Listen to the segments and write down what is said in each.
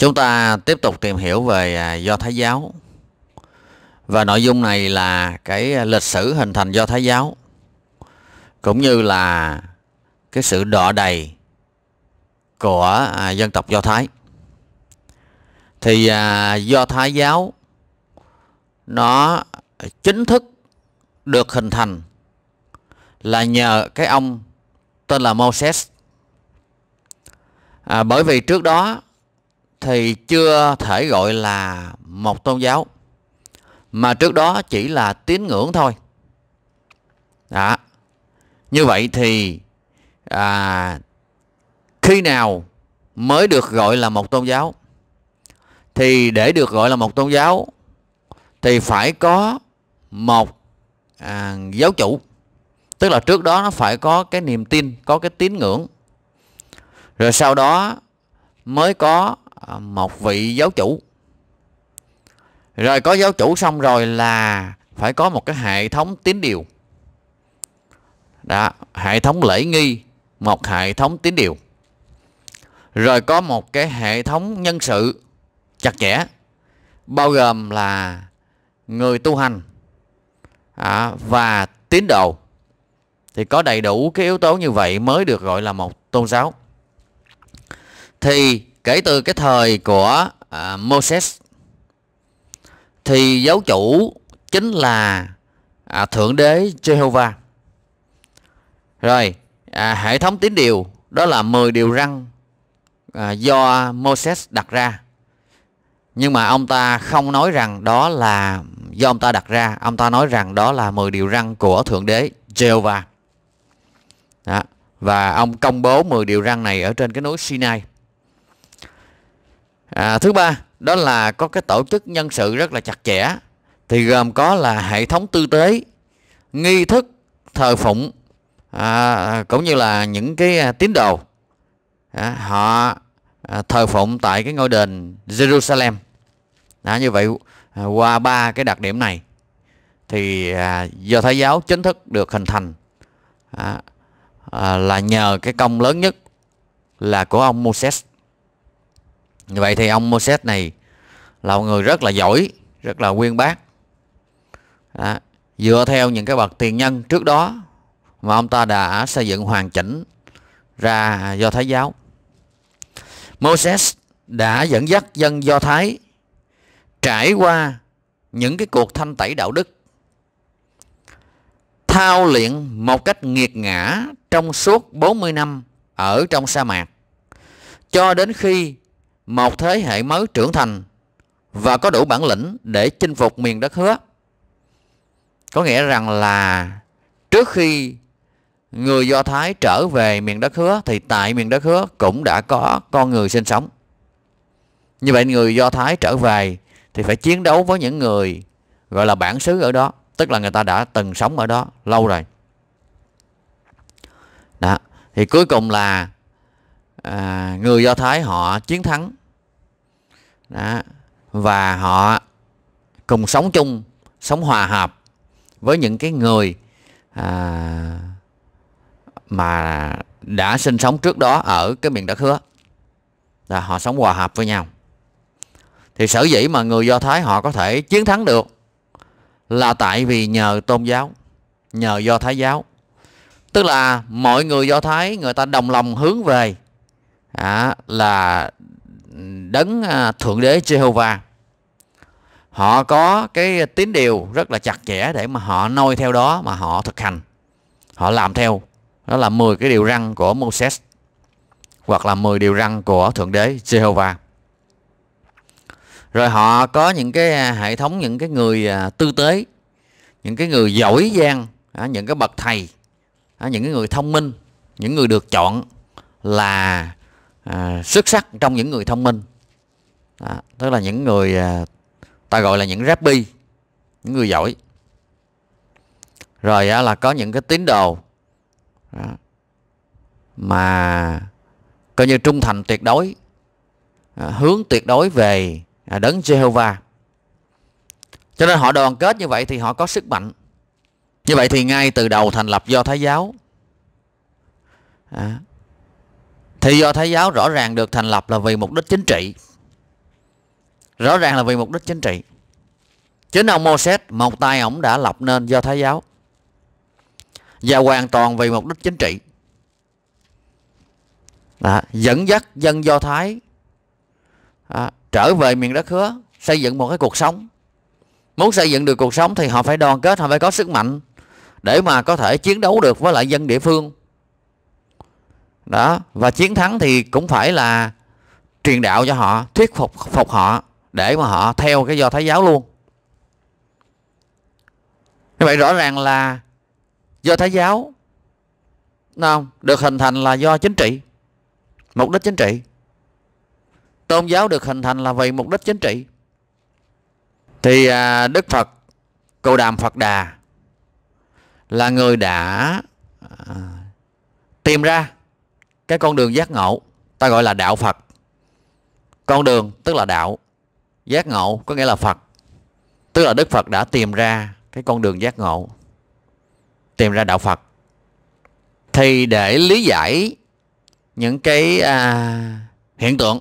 Chúng ta tiếp tục tìm hiểu về à, Do Thái giáo. Và nội dung này là cái à, lịch sử hình thành Do Thái giáo cũng như là cái sự đọ đầy của à, dân tộc Do Thái. Thì Do Thái giáo nó chính thức được hình thành là nhờ cái ông tên là Moses. À, bởi vì trước đó thì chưa thể gọi là một tôn giáo mà trước đó chỉ là tín ngưỡng thôi đó như vậy thì à, khi nào mới được gọi là một tôn giáo thì để được gọi là một tôn giáo thì phải có một à, giáo chủ tức là trước đó nó phải có cái niềm tin có cái tín ngưỡng rồi sau đó mới có À, một vị giáo chủ rồi có giáo chủ xong rồi là phải có một cái hệ thống tín điều đó hệ thống lễ nghi một hệ thống tín điều rồi có một cái hệ thống nhân sự chặt chẽ bao gồm là người tu hành à, và tín đồ thì có đầy đủ cái yếu tố như vậy mới được gọi là một tôn giáo thì kể từ cái thời của à, Moses thì giáo chủ chính là à, thượng đế Jehovah rồi à, hệ thống tín điều đó là 10 điều răn à, do Moses đặt ra nhưng mà ông ta không nói rằng đó là do ông ta đặt ra ông ta nói rằng đó là 10 điều răn của thượng đế Jehovah đó. và ông công bố 10 điều răn này ở trên cái núi Sinai à, thứ ba đó là có cái tổ chức nhân sự rất là chặt chẽ thì gồm có là hệ thống tư tế nghi thức thờ phụng à, cũng như là những cái à, tín đồ à, họ à, thờ phụng tại cái ngôi đền Jerusalem à, như vậy à, qua ba cái đặc điểm này thì à, do Thái giáo chính thức được hình thành à, à, là nhờ cái công lớn nhất là của ông Moses vậy thì ông Moses này là một người rất là giỏi rất là quyên bác đó. dựa theo những cái bậc tiền nhân trước đó mà ông ta đã xây dựng hoàn chỉnh ra do thái giáo Moses đã dẫn dắt dân do thái trải qua những cái cuộc thanh tẩy đạo đức thao luyện một cách nghiệt ngã trong suốt 40 năm ở trong sa mạc cho đến khi một thế hệ mới trưởng thành và có đủ bản lĩnh để chinh phục miền đất hứa. Có nghĩa rằng là trước khi người Do Thái trở về miền đất hứa thì tại miền đất hứa cũng đã có con người sinh sống. Như vậy người Do Thái trở về thì phải chiến đấu với những người gọi là bản xứ ở đó, tức là người ta đã từng sống ở đó lâu rồi. Đó, thì cuối cùng là à, người Do Thái họ chiến thắng đó. và họ cùng sống chung sống hòa hợp với những cái người à, mà đã sinh sống trước đó ở cái miền đất hứa là họ sống hòa hợp với nhau thì sở dĩ mà người do thái họ có thể chiến thắng được là tại vì nhờ tôn giáo nhờ do thái giáo tức là mọi người do thái người ta đồng lòng hướng về à, là đấng à, thượng đế Jehovah họ có cái tín điều rất là chặt chẽ để mà họ noi theo đó mà họ thực hành họ làm theo đó là 10 cái điều răn của Moses hoặc là 10 điều răn của thượng đế Jehovah rồi họ có những cái à, hệ thống những cái người à, tư tế những cái người giỏi giang những cái bậc thầy những cái người thông minh những người được chọn là à, xuất sắc trong những người thông minh à, tức là những người à, ta gọi là những rabbi những người giỏi rồi à, là có những cái tín đồ à, mà coi như trung thành tuyệt đối à, hướng tuyệt đối về à, đấng Jehovah cho nên họ đoàn kết như vậy thì họ có sức mạnh như vậy thì ngay từ đầu thành lập do thái giáo à, thì do thái giáo rõ ràng được thành lập là vì mục đích chính trị rõ ràng là vì mục đích chính trị chính ông Moses một tay ổng đã lập nên do thái giáo và hoàn toàn vì mục đích chính trị à, dẫn dắt dân do thái à, trở về miền đất hứa xây dựng một cái cuộc sống muốn xây dựng được cuộc sống thì họ phải đoàn kết họ phải có sức mạnh để mà có thể chiến đấu được với lại dân địa phương đó và chiến thắng thì cũng phải là truyền đạo cho họ thuyết phục phục họ để mà họ theo cái do thái giáo luôn như vậy rõ ràng là do thái giáo không được hình thành là do chính trị mục đích chính trị tôn giáo được hình thành là vì mục đích chính trị thì à, đức phật cầu đàm phật đà là người đã à, tìm ra cái con đường giác ngộ ta gọi là đạo phật con đường tức là đạo giác ngộ có nghĩa là phật tức là đức phật đã tìm ra cái con đường giác ngộ tìm ra đạo phật thì để lý giải những cái à, hiện tượng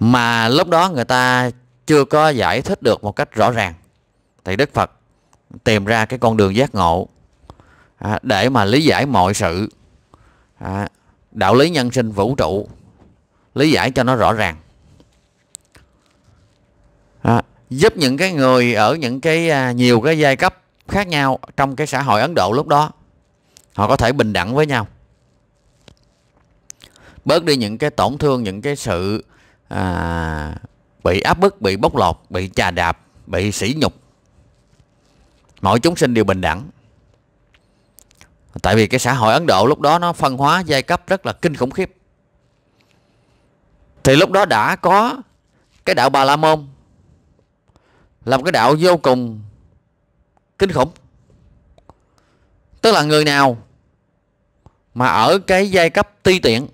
mà lúc đó người ta chưa có giải thích được một cách rõ ràng thì đức phật tìm ra cái con đường giác ngộ à, để mà lý giải mọi sự à, đạo lý nhân sinh vũ trụ lý giải cho nó rõ ràng à, giúp những cái người ở những cái à, nhiều cái giai cấp khác nhau trong cái xã hội Ấn Độ lúc đó họ có thể bình đẳng với nhau bớt đi những cái tổn thương những cái sự à, bị áp bức bị bóc lột bị chà đạp bị sỉ nhục mọi chúng sinh đều bình đẳng tại vì cái xã hội ấn độ lúc đó nó phân hóa giai cấp rất là kinh khủng khiếp thì lúc đó đã có cái đạo bà la môn là một cái đạo vô cùng kinh khủng tức là người nào mà ở cái giai cấp ti tiện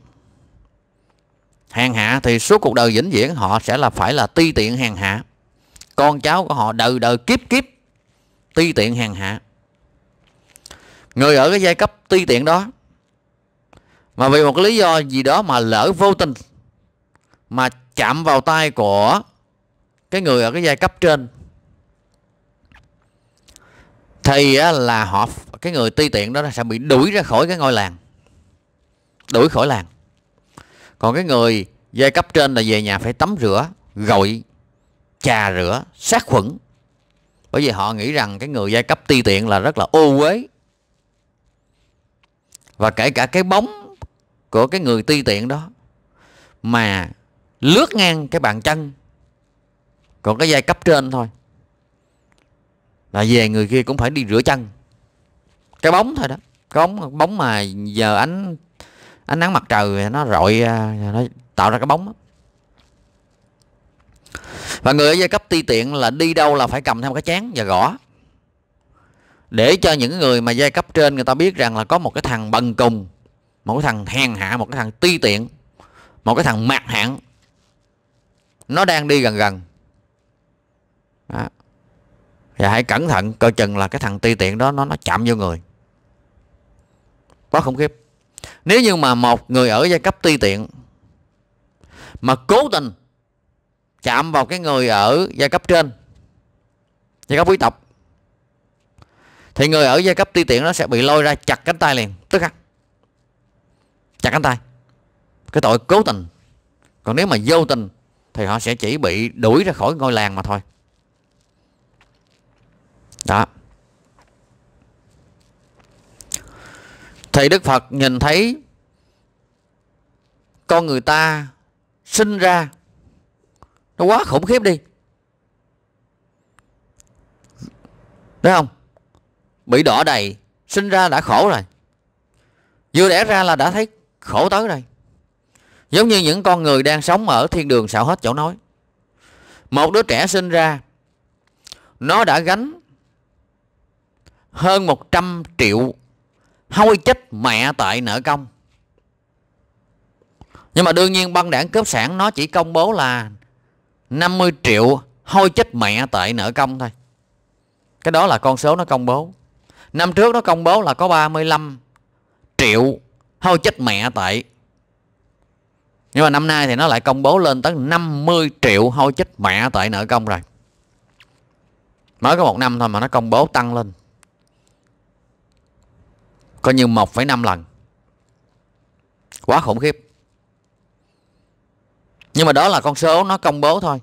hàng hạ thì suốt cuộc đời vĩnh viễn họ sẽ là phải là ti tiện hàng hạ con cháu của họ đời đời kiếp kiếp ti tiện hàng hạ người ở cái giai cấp ti tiện đó mà vì một cái lý do gì đó mà lỡ vô tình mà chạm vào tay của cái người ở cái giai cấp trên thì là họ cái người ti tiện đó sẽ bị đuổi ra khỏi cái ngôi làng đuổi khỏi làng còn cái người giai cấp trên là về nhà phải tắm rửa gội trà rửa sát khuẩn bởi vì họ nghĩ rằng cái người giai cấp ti tiện là rất là ô uế và kể cả cái bóng của cái người ti tiện đó mà lướt ngang cái bàn chân còn cái giai cấp trên thôi là về người kia cũng phải đi rửa chân cái bóng thôi đó cái bóng bóng mà giờ ánh ánh nắng mặt trời nó rọi nó tạo ra cái bóng đó. và người ở giai cấp ti tiện là đi đâu là phải cầm theo cái chén và gõ để cho những người mà giai cấp trên người ta biết rằng là có một cái thằng bần cùng một cái thằng hèn hạ một cái thằng ti tiện một cái thằng mạc hạng nó đang đi gần gần đó. và hãy cẩn thận coi chừng là cái thằng ti tiện đó nó nó chạm vô người quá khủng khiếp nếu như mà một người ở giai cấp ti tiện mà cố tình chạm vào cái người ở giai cấp trên giai cấp quý tộc thì người ở giai cấp ti tiện nó sẽ bị lôi ra chặt cánh tay liền tức khắc chặt cánh tay cái tội cố tình còn nếu mà vô tình thì họ sẽ chỉ bị đuổi ra khỏi ngôi làng mà thôi đó thì đức phật nhìn thấy con người ta sinh ra nó quá khủng khiếp đi đúng không bị đỏ đầy sinh ra đã khổ rồi vừa đẻ ra là đã thấy khổ tới đây giống như những con người đang sống ở thiên đường xạo hết chỗ nói một đứa trẻ sinh ra nó đã gánh hơn 100 triệu hôi chết mẹ tại nợ công nhưng mà đương nhiên băng đảng cướp sản nó chỉ công bố là 50 triệu hôi chết mẹ tại nợ công thôi cái đó là con số nó công bố Năm trước nó công bố là có 35 triệu Thôi chết mẹ tệ Nhưng mà năm nay thì nó lại công bố lên tới 50 triệu Thôi chết mẹ tệ nợ công rồi Mới có một năm thôi mà nó công bố tăng lên Coi như 1,5 lần Quá khủng khiếp Nhưng mà đó là con số nó công bố thôi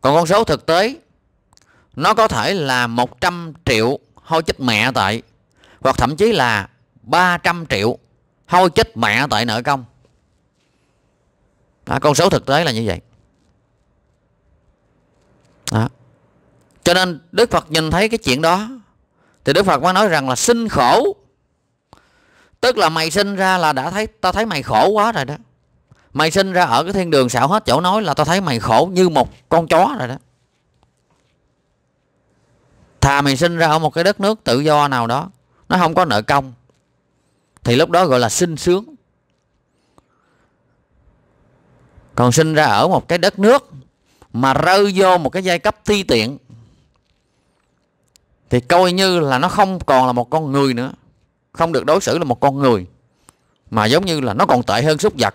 Còn con số thực tế Nó có thể là 100 triệu hôi chết mẹ tại hoặc thậm chí là 300 triệu hôi chết mẹ tại nợ công đó, con số thực tế là như vậy đó. cho nên đức phật nhìn thấy cái chuyện đó thì đức phật mới nói rằng là sinh khổ tức là mày sinh ra là đã thấy tao thấy mày khổ quá rồi đó mày sinh ra ở cái thiên đường xạo hết chỗ nói là tao thấy mày khổ như một con chó rồi đó thà mình sinh ra ở một cái đất nước tự do nào đó nó không có nợ công thì lúc đó gọi là sinh sướng còn sinh ra ở một cái đất nước mà rơi vô một cái giai cấp thi tiện thì coi như là nó không còn là một con người nữa không được đối xử là một con người mà giống như là nó còn tệ hơn súc vật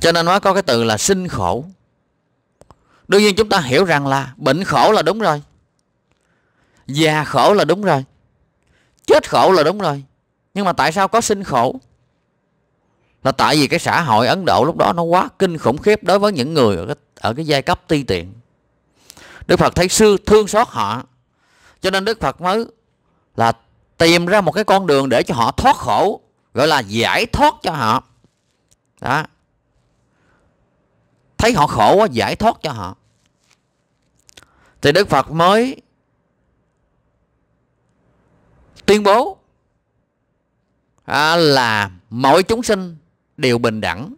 cho nên nói có cái từ là sinh khổ đương nhiên chúng ta hiểu rằng là bệnh khổ là đúng rồi già khổ là đúng rồi chết khổ là đúng rồi nhưng mà tại sao có sinh khổ là tại vì cái xã hội ấn độ lúc đó nó quá kinh khủng khiếp đối với những người ở cái, ở cái giai cấp ti tiện đức phật thấy sư thương xót họ cho nên đức phật mới là tìm ra một cái con đường để cho họ thoát khổ gọi là giải thoát cho họ đó thấy họ khổ quá giải thoát cho họ thì đức phật mới tuyên bố là mỗi chúng sinh đều bình đẳng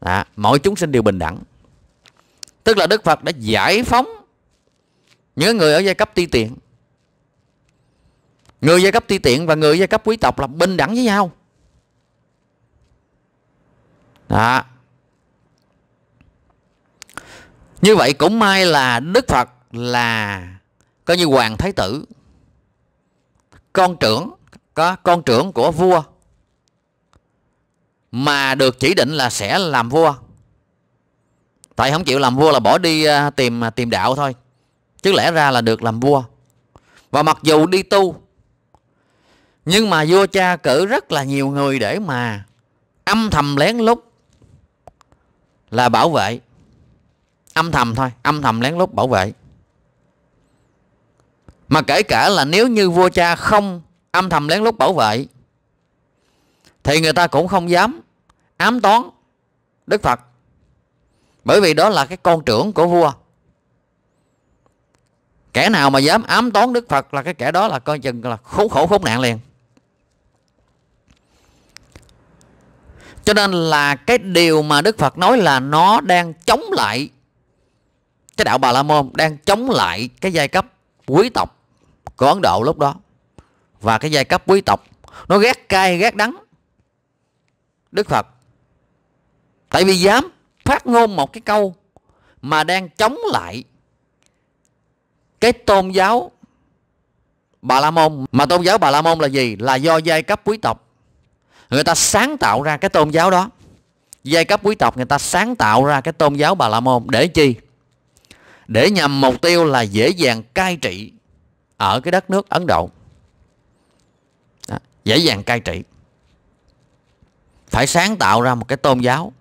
à, mọi chúng sinh đều bình đẳng tức là đức phật đã giải phóng những người ở giai cấp ti tiện người giai cấp ti tiện và người giai cấp quý tộc là bình đẳng với nhau đó. Như vậy cũng may là Đức Phật là coi như hoàng thái tử con trưởng có con trưởng của vua mà được chỉ định là sẽ làm vua tại không chịu làm vua là bỏ đi à, tìm à, tìm đạo thôi chứ lẽ ra là được làm vua và mặc dù đi tu nhưng mà vua cha cử rất là nhiều người để mà âm thầm lén lút là bảo vệ âm thầm thôi âm thầm lén lút bảo vệ mà kể cả là nếu như vua cha không âm thầm lén lút bảo vệ thì người ta cũng không dám ám toán đức phật bởi vì đó là cái con trưởng của vua kẻ nào mà dám ám toán đức phật là cái kẻ đó là coi chừng là khốn khổ khốn nạn liền cho nên là cái điều mà đức phật nói là nó đang chống lại cái đạo Bà La Môn đang chống lại cái giai cấp quý tộc của Ấn Độ lúc đó và cái giai cấp quý tộc nó ghét cay ghét đắng Đức Phật tại vì dám phát ngôn một cái câu mà đang chống lại cái tôn giáo Bà La Môn mà tôn giáo Bà La Môn là gì là do giai cấp quý tộc người ta sáng tạo ra cái tôn giáo đó giai cấp quý tộc người ta sáng tạo ra cái tôn giáo Bà La Môn để chi để nhằm mục tiêu là dễ dàng cai trị ở cái đất nước Ấn Độ. Đó, dễ dàng cai trị. Phải sáng tạo ra một cái tôn giáo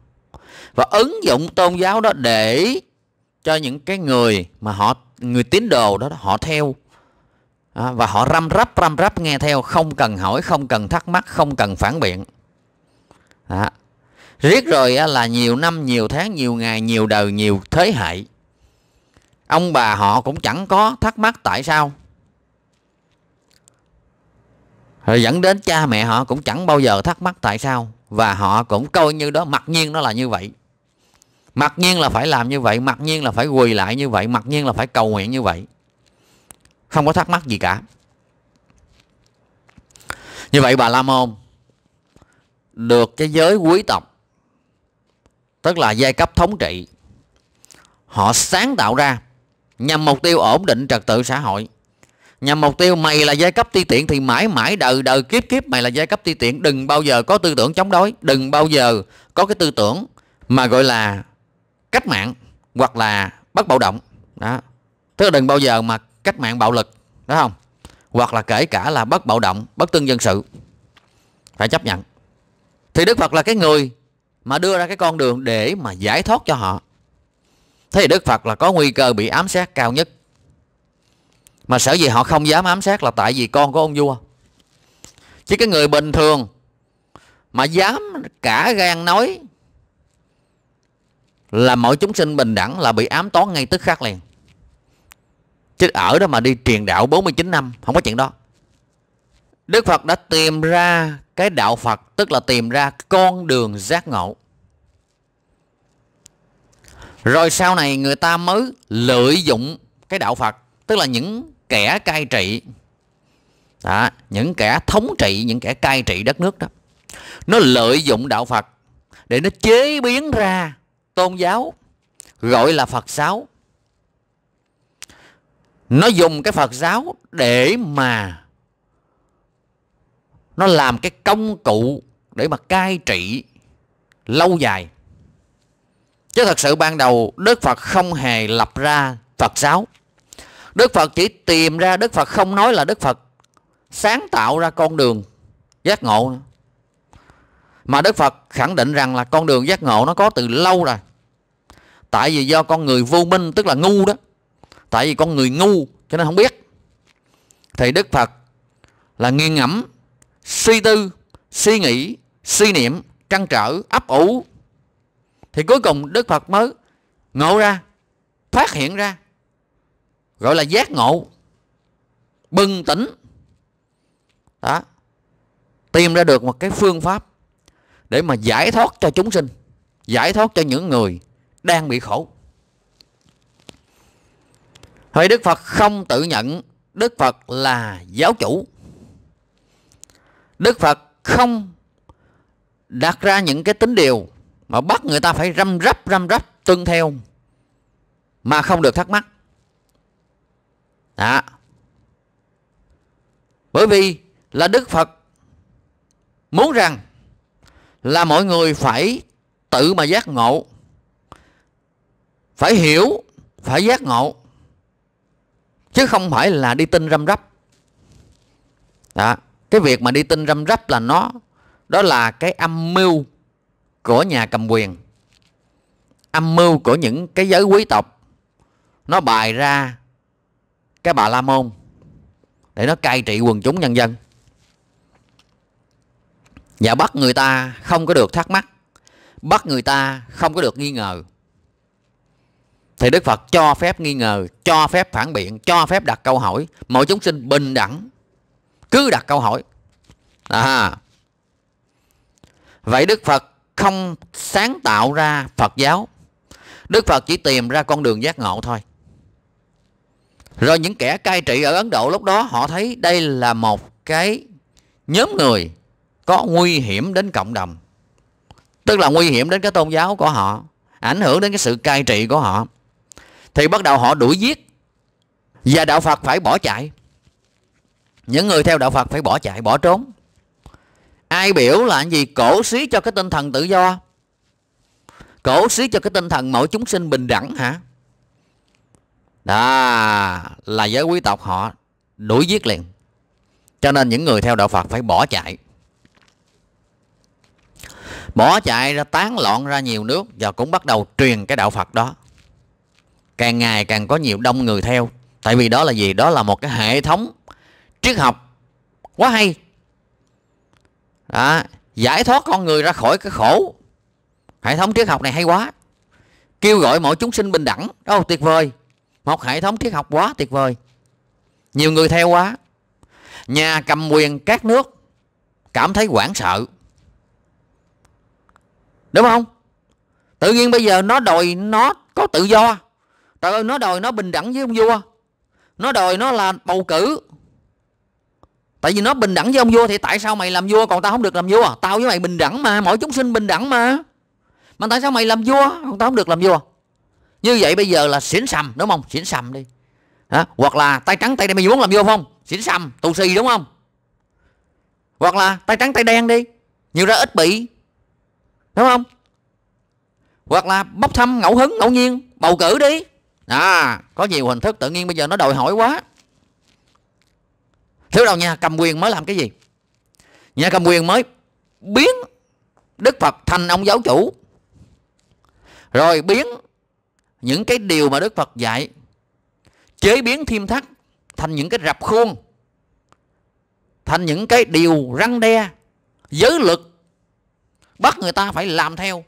và ứng dụng tôn giáo đó để cho những cái người mà họ người tín đồ đó họ theo à, và họ răm rắp răm rắp nghe theo không cần hỏi không cần thắc mắc không cần phản biện đó. riết rồi là nhiều năm nhiều tháng nhiều ngày nhiều đời nhiều thế hệ Ông bà họ cũng chẳng có thắc mắc tại sao Rồi dẫn đến cha mẹ họ cũng chẳng bao giờ thắc mắc tại sao Và họ cũng coi như đó mặc nhiên nó là như vậy Mặc nhiên là phải làm như vậy Mặc nhiên là phải quỳ lại như vậy Mặc nhiên là phải cầu nguyện như vậy Không có thắc mắc gì cả Như vậy bà La Môn Được cái giới quý tộc Tức là giai cấp thống trị Họ sáng tạo ra nhằm mục tiêu ổn định trật tự xã hội nhằm mục tiêu mày là giai cấp ti tiện thì mãi mãi đời đời kiếp kiếp mày là giai cấp ti tiện đừng bao giờ có tư tưởng chống đối đừng bao giờ có cái tư tưởng mà gọi là cách mạng hoặc là bất bạo động đó tức là đừng bao giờ mà cách mạng bạo lực đúng không hoặc là kể cả là bất bạo động bất tương dân sự phải chấp nhận thì đức phật là cái người mà đưa ra cái con đường để mà giải thoát cho họ thế thì Đức Phật là có nguy cơ bị ám sát cao nhất mà sở dĩ họ không dám ám sát là tại vì con của ông vua chứ cái người bình thường mà dám cả gan nói là mọi chúng sinh bình đẳng là bị ám toán ngay tức khắc liền chứ ở đó mà đi truyền đạo 49 năm không có chuyện đó Đức Phật đã tìm ra cái đạo Phật tức là tìm ra con đường giác ngộ rồi sau này người ta mới lợi dụng cái đạo phật tức là những kẻ cai trị đó, những kẻ thống trị những kẻ cai trị đất nước đó nó lợi dụng đạo phật để nó chế biến ra tôn giáo gọi là phật giáo nó dùng cái phật giáo để mà nó làm cái công cụ để mà cai trị lâu dài Chứ thật sự ban đầu Đức Phật không hề lập ra Phật giáo. Đức Phật chỉ tìm ra Đức Phật không nói là Đức Phật sáng tạo ra con đường giác ngộ. Mà Đức Phật khẳng định rằng là con đường giác ngộ nó có từ lâu rồi. Tại vì do con người vô minh tức là ngu đó. Tại vì con người ngu cho nên không biết. Thì Đức Phật là nghiêng ngẫm, suy tư, suy nghĩ, suy niệm, trăn trở, ấp ủ thì cuối cùng đức phật mới ngộ ra phát hiện ra gọi là giác ngộ bừng tỉnh đó tìm ra được một cái phương pháp để mà giải thoát cho chúng sinh giải thoát cho những người đang bị khổ Thầy Đức Phật không tự nhận Đức Phật là giáo chủ Đức Phật không đặt ra những cái tính điều mà bắt người ta phải răm rắp răm rắp tuân theo mà không được thắc mắc đó bởi vì là đức phật muốn rằng là mọi người phải tự mà giác ngộ phải hiểu phải giác ngộ chứ không phải là đi tin răm rắp đó cái việc mà đi tin răm rắp là nó đó là cái âm mưu của nhà cầm quyền âm mưu của những cái giới quý tộc nó bày ra cái bà la môn để nó cai trị quần chúng nhân dân và bắt người ta không có được thắc mắc bắt người ta không có được nghi ngờ thì đức phật cho phép nghi ngờ cho phép phản biện cho phép đặt câu hỏi mọi chúng sinh bình đẳng cứ đặt câu hỏi à. vậy đức phật không sáng tạo ra Phật giáo Đức Phật chỉ tìm ra con đường giác ngộ thôi Rồi những kẻ cai trị ở Ấn Độ lúc đó Họ thấy đây là một cái nhóm người Có nguy hiểm đến cộng đồng Tức là nguy hiểm đến cái tôn giáo của họ Ảnh hưởng đến cái sự cai trị của họ Thì bắt đầu họ đuổi giết Và đạo Phật phải bỏ chạy Những người theo đạo Phật phải bỏ chạy, bỏ trốn ai biểu là gì cổ xí cho cái tinh thần tự do cổ xí cho cái tinh thần mỗi chúng sinh bình đẳng hả đó là giới quý tộc họ đuổi giết liền cho nên những người theo đạo phật phải bỏ chạy bỏ chạy ra tán loạn ra nhiều nước và cũng bắt đầu truyền cái đạo phật đó càng ngày càng có nhiều đông người theo tại vì đó là gì đó là một cái hệ thống triết học quá hay đó, giải thoát con người ra khỏi cái khổ hệ thống triết học này hay quá kêu gọi mọi chúng sinh bình đẳng đâu tuyệt vời một hệ thống triết học quá tuyệt vời nhiều người theo quá nhà cầm quyền các nước cảm thấy hoảng sợ đúng không tự nhiên bây giờ nó đòi nó có tự do trời ơi nó đòi nó bình đẳng với ông vua nó đòi nó là bầu cử tại vì nó bình đẳng với ông vua thì tại sao mày làm vua còn tao không được làm vua tao với mày bình đẳng mà mỗi chúng sinh bình đẳng mà mà tại sao mày làm vua còn tao không được làm vua như vậy bây giờ là xỉn sầm đúng không xỉn sầm đi Hả? hoặc là tay trắng tay đen mày muốn làm vua không xỉn sầm tù xì đúng không hoặc là tay trắng tay đen đi nhiều ra ít bị đúng không hoặc là bốc thăm ngẫu hứng ngẫu nhiên bầu cử đi à có nhiều hình thức tự nhiên bây giờ nó đòi hỏi quá thiếu đâu nha cầm quyền mới làm cái gì nhà cầm quyền mới biến đức phật thành ông giáo chủ rồi biến những cái điều mà đức phật dạy chế biến thêm thắt thành những cái rập khuôn thành những cái điều răng đe giới lực bắt người ta phải làm theo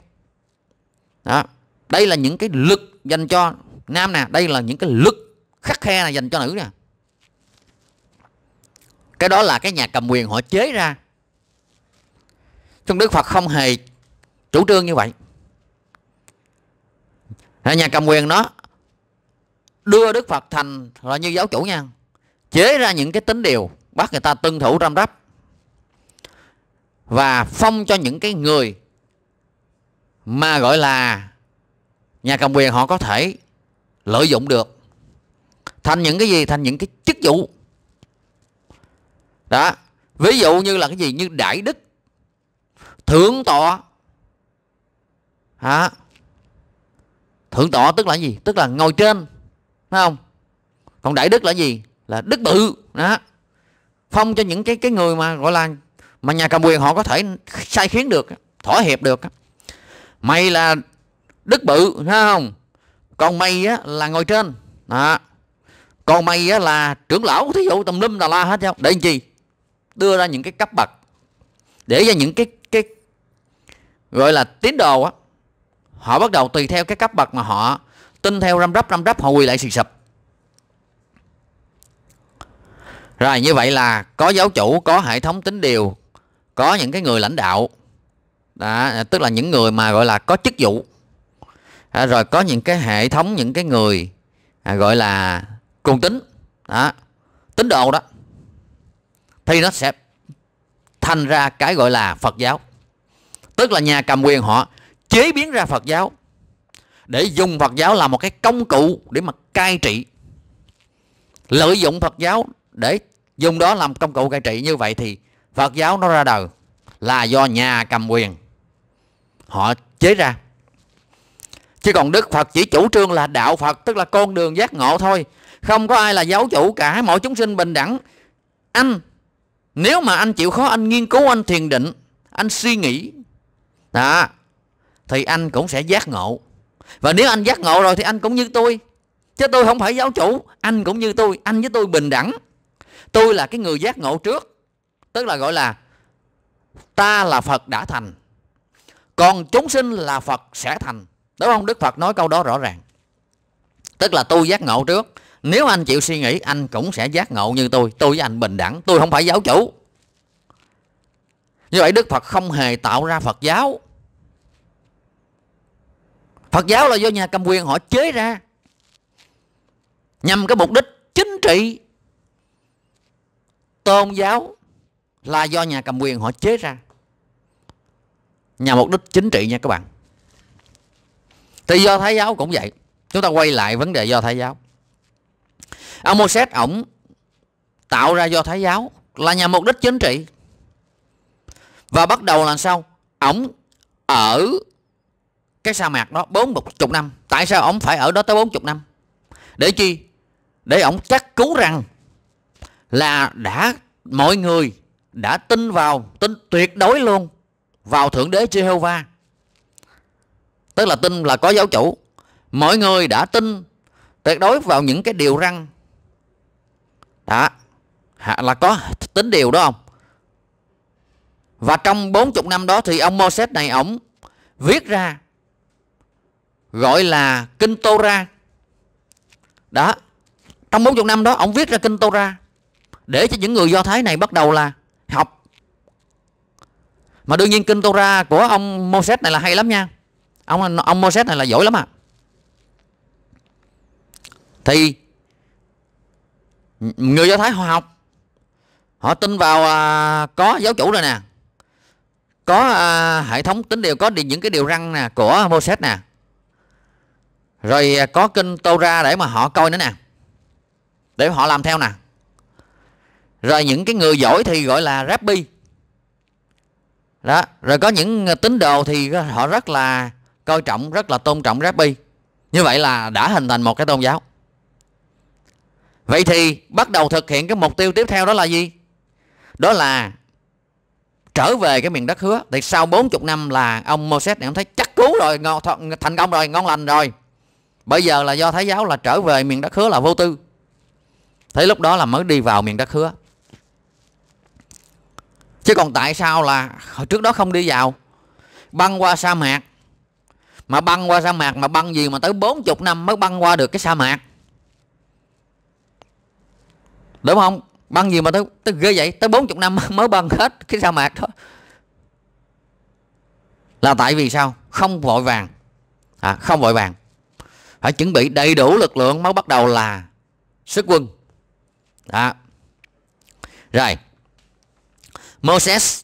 đó. đây là những cái lực dành cho nam nè đây là những cái lực khắc khe này dành cho nữ nè cái đó là cái nhà cầm quyền họ chế ra trong đức phật không hề chủ trương như vậy nhà cầm quyền nó đưa đức phật thành là như giáo chủ nha chế ra những cái tính điều bắt người ta tuân thủ răm rắp và phong cho những cái người mà gọi là nhà cầm quyền họ có thể lợi dụng được thành những cái gì thành những cái chức vụ đó ví dụ như là cái gì như đại đức thượng tọa hả thượng tọa tức là gì tức là ngồi trên phải không còn đại đức là gì là đức bự đó phong cho những cái cái người mà gọi là mà nhà cầm quyền họ có thể sai khiến được thỏa hiệp được mày là đức bự phải không còn mày á, là ngồi trên đó còn mày á, là trưởng lão thí dụ tùm lum tà la hết chứ để làm chi đưa ra những cái cấp bậc để cho những cái cái gọi là tín đồ á họ bắt đầu tùy theo cái cấp bậc mà họ tin theo răm rắp răm rắp họ quỳ lại xì sập rồi như vậy là có giáo chủ có hệ thống tính điều có những cái người lãnh đạo đó, tức là những người mà gọi là có chức vụ à, rồi có những cái hệ thống những cái người à, gọi là cùng tính đó tín đồ đó thì nó sẽ thành ra cái gọi là Phật giáo. Tức là nhà cầm quyền họ chế biến ra Phật giáo để dùng Phật giáo là một cái công cụ để mà cai trị. Lợi dụng Phật giáo để dùng đó làm công cụ cai trị như vậy thì Phật giáo nó ra đời là do nhà cầm quyền họ chế ra. Chứ còn Đức Phật chỉ chủ trương là đạo Phật tức là con đường giác ngộ thôi. Không có ai là giáo chủ cả, mọi chúng sinh bình đẳng. Anh nếu mà anh chịu khó anh nghiên cứu anh thiền định anh suy nghĩ à thì anh cũng sẽ giác ngộ và nếu anh giác ngộ rồi thì anh cũng như tôi chứ tôi không phải giáo chủ anh cũng như tôi anh với tôi bình đẳng tôi là cái người giác ngộ trước tức là gọi là ta là phật đã thành còn chúng sinh là phật sẽ thành đúng không đức phật nói câu đó rõ ràng tức là tôi giác ngộ trước nếu anh chịu suy nghĩ anh cũng sẽ giác ngộ như tôi Tôi với anh bình đẳng Tôi không phải giáo chủ Như vậy Đức Phật không hề tạo ra Phật giáo Phật giáo là do nhà cầm quyền họ chế ra Nhằm cái mục đích chính trị Tôn giáo là do nhà cầm quyền họ chế ra nhằm mục đích chính trị nha các bạn Thì do Thái giáo cũng vậy Chúng ta quay lại vấn đề do Thái giáo ông Moses ổng tạo ra do thái giáo là nhằm mục đích chính trị và bắt đầu là sao ổng ở cái sa mạc đó bốn chục năm tại sao ổng phải ở đó tới bốn chục năm để chi để ổng chắc cứu rằng là đã mọi người đã tin vào tin tuyệt đối luôn vào thượng đế Jehovah tức là tin là có giáo chủ mọi người đã tin tuyệt đối vào những cái điều răng đó là có tính điều đó không và trong 40 năm đó thì ông Moses này ổng viết ra gọi là kinh Torah đó trong 40 năm đó ông viết ra kinh Torah để cho những người Do Thái này bắt đầu là học mà đương nhiên kinh Torah của ông Moses này là hay lắm nha ông ông Moses này là giỏi lắm à thì người do thái họ học họ tin vào à, có giáo chủ rồi nè có à, hệ thống tính điều có đi những cái điều răng nè của Moses nè rồi à, có kinh tô ra để mà họ coi nữa nè để họ làm theo nè rồi những cái người giỏi thì gọi là rabbi đó rồi có những tín đồ thì họ rất là coi trọng rất là tôn trọng rabbi như vậy là đã hình thành một cái tôn giáo vậy thì bắt đầu thực hiện cái mục tiêu tiếp theo đó là gì đó là trở về cái miền đất hứa thì sau 40 năm là ông Moses này ông thấy chắc cú rồi ngon thành công rồi ngon lành rồi bây giờ là do thái giáo là trở về miền đất hứa là vô tư thế lúc đó là mới đi vào miền đất hứa chứ còn tại sao là hồi trước đó không đi vào băng qua sa mạc mà băng qua sa mạc mà băng gì mà tới 40 năm mới băng qua được cái sa mạc đúng không băng gì mà tới, tới ghê vậy tới 40 năm mới băng hết cái sa mạc đó là tại vì sao không vội vàng à, không vội vàng phải chuẩn bị đầy đủ lực lượng mới bắt đầu là sức quân đó rồi Moses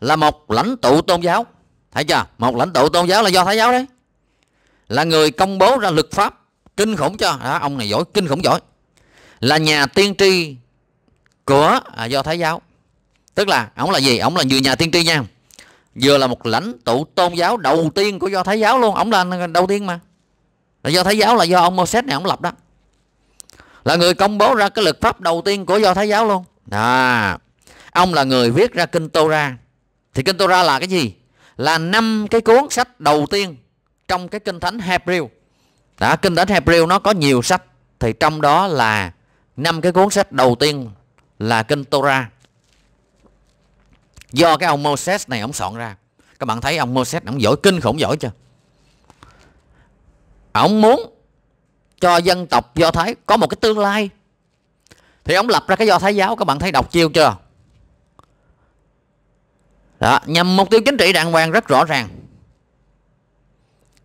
là một lãnh tụ tôn giáo thấy chưa một lãnh tụ tôn giáo là do thái giáo đấy là người công bố ra luật pháp kinh khủng cho đó ông này giỏi kinh khủng giỏi là nhà tiên tri của à, do thái giáo tức là ông là gì Ông là vừa nhà tiên tri nha vừa là một lãnh tụ tôn giáo đầu tiên của do thái giáo luôn Ông là đầu tiên mà là do thái giáo là do ông Moses này ông lập đó là người công bố ra cái luật pháp đầu tiên của do thái giáo luôn đó ông là người viết ra kinh Torah thì kinh Torah là cái gì là năm cái cuốn sách đầu tiên trong cái kinh thánh Hebrew đã kinh thánh Hebrew nó có nhiều sách thì trong đó là năm cái cuốn sách đầu tiên là kinh Torah do cái ông Moses này ông soạn ra các bạn thấy ông Moses ông giỏi kinh khủng giỏi chưa ông muốn cho dân tộc Do Thái có một cái tương lai thì ông lập ra cái Do Thái giáo các bạn thấy đọc chiêu chưa đó, nhằm mục tiêu chính trị đàng hoàng rất rõ ràng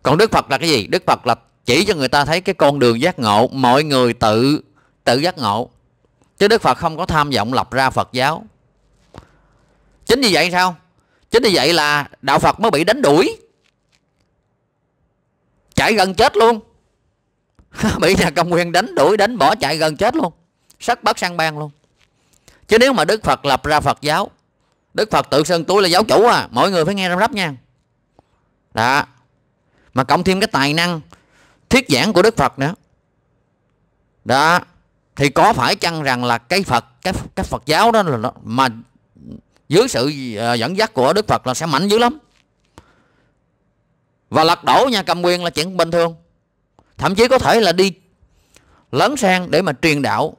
còn Đức Phật là cái gì Đức Phật là chỉ cho người ta thấy cái con đường giác ngộ mọi người tự tự giác ngộ chứ đức phật không có tham vọng lập ra phật giáo chính vì vậy sao chính vì vậy là đạo phật mới bị đánh đuổi chạy gần chết luôn bị nhà cầm quyền đánh đuổi đánh bỏ chạy gần chết luôn sắc bất sang bang luôn chứ nếu mà đức phật lập ra phật giáo đức phật tự xưng tôi là giáo chủ à mọi người phải nghe răm rắp nha đó mà cộng thêm cái tài năng thuyết giảng của đức phật nữa đó thì có phải chăng rằng là cái Phật cái cái Phật giáo đó là nó, mà dưới sự ờ, dẫn dắt của Đức Phật là sẽ mạnh dữ lắm và lật đổ nhà cầm quyền là chuyện bình thường thậm chí có thể là đi lớn sang để mà truyền đạo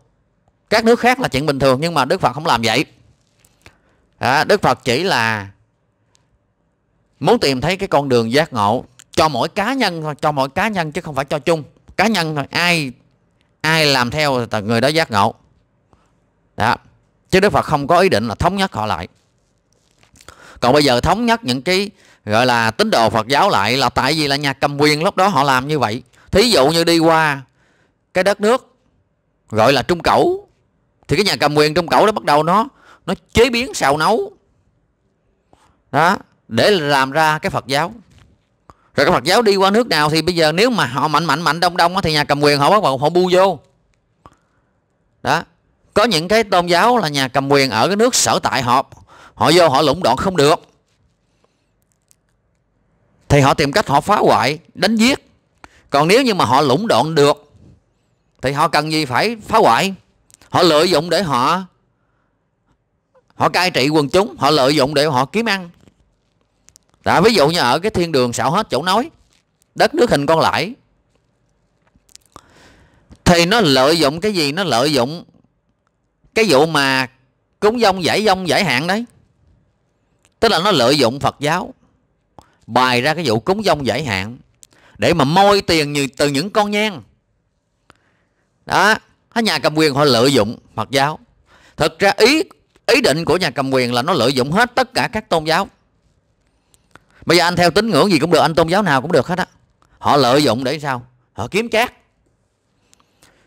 các nước khác là chuyện bình thường nhưng mà Đức Phật không làm vậy à, Đức Phật chỉ là muốn tìm thấy cái con đường giác ngộ cho mỗi cá nhân thôi cho mỗi cá nhân chứ không phải cho chung cá nhân thôi ai ai làm theo thì người đó giác ngộ đó chứ đức phật không có ý định là thống nhất họ lại còn bây giờ thống nhất những cái gọi là tín đồ phật giáo lại là tại vì là nhà cầm quyền lúc đó họ làm như vậy thí dụ như đi qua cái đất nước gọi là trung cẩu thì cái nhà cầm quyền trung cẩu đó bắt đầu nó nó chế biến xào nấu đó để làm ra cái phật giáo rồi các phật giáo đi qua nước nào thì bây giờ nếu mà họ mạnh mạnh mạnh đông đông thì nhà cầm quyền họ bắt đầu họ bu vô đó có những cái tôn giáo là nhà cầm quyền ở cái nước sở tại họ họ vô họ lũng đoạn không được thì họ tìm cách họ phá hoại đánh giết còn nếu như mà họ lũng đoạn được thì họ cần gì phải phá hoại họ lợi dụng để họ họ cai trị quần chúng họ lợi dụng để họ kiếm ăn đã, ví dụ như ở cái thiên đường xạo hết chỗ nói đất nước hình con lại thì nó lợi dụng cái gì nó lợi dụng cái vụ mà cúng dông giải dông giải hạn đấy tức là nó lợi dụng phật giáo bài ra cái vụ cúng dông giải hạn để mà môi tiền như từ những con nhang đó ở nhà cầm quyền họ lợi dụng phật giáo thực ra ý ý định của nhà cầm quyền là nó lợi dụng hết tất cả các tôn giáo bây giờ anh theo tín ngưỡng gì cũng được anh tôn giáo nào cũng được hết á họ lợi dụng để sao họ kiếm chát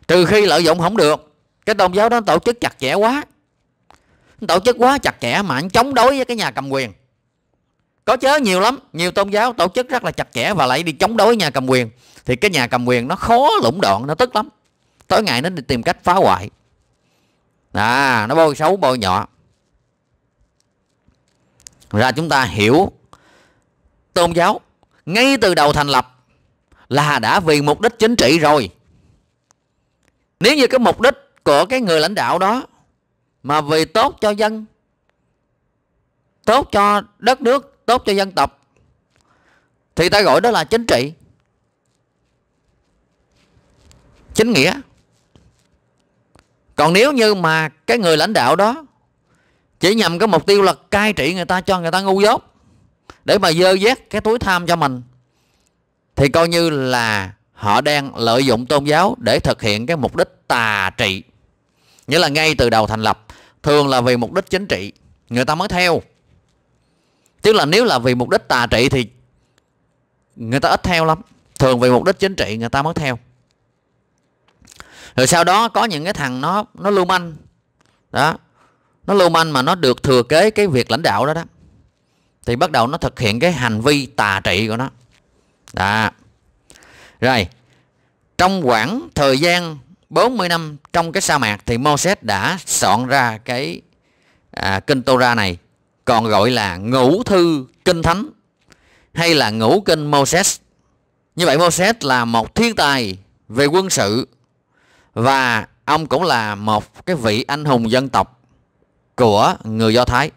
trừ khi lợi dụng không được cái tôn giáo đó tổ chức chặt chẽ quá tổ chức quá chặt chẽ mà anh chống đối với cái nhà cầm quyền có chớ nhiều lắm nhiều tôn giáo tổ chức rất là chặt chẽ và lại đi chống đối nhà cầm quyền thì cái nhà cầm quyền nó khó lũng đoạn nó tức lắm tối ngày nó đi tìm cách phá hoại à nó bôi xấu bôi nhọ ra chúng ta hiểu tôn giáo ngay từ đầu thành lập là đã vì mục đích chính trị rồi nếu như cái mục đích của cái người lãnh đạo đó mà vì tốt cho dân tốt cho đất nước tốt cho dân tộc thì ta gọi đó là chính trị chính nghĩa còn nếu như mà cái người lãnh đạo đó chỉ nhằm cái mục tiêu là cai trị người ta cho người ta ngu dốt để mà dơ vét cái túi tham cho mình thì coi như là họ đang lợi dụng tôn giáo để thực hiện cái mục đích tà trị nghĩa là ngay từ đầu thành lập thường là vì mục đích chính trị người ta mới theo tức là nếu là vì mục đích tà trị thì người ta ít theo lắm thường vì mục đích chính trị người ta mới theo rồi sau đó có những cái thằng nó nó lưu manh đó nó lưu manh mà nó được thừa kế cái việc lãnh đạo đó đó thì bắt đầu nó thực hiện cái hành vi tà trị của nó đó rồi trong khoảng thời gian 40 năm trong cái sa mạc thì Moses đã soạn ra cái à, kinh Torah này còn gọi là ngũ thư kinh thánh hay là ngũ kinh Moses như vậy Moses là một thiên tài về quân sự và ông cũng là một cái vị anh hùng dân tộc của người Do Thái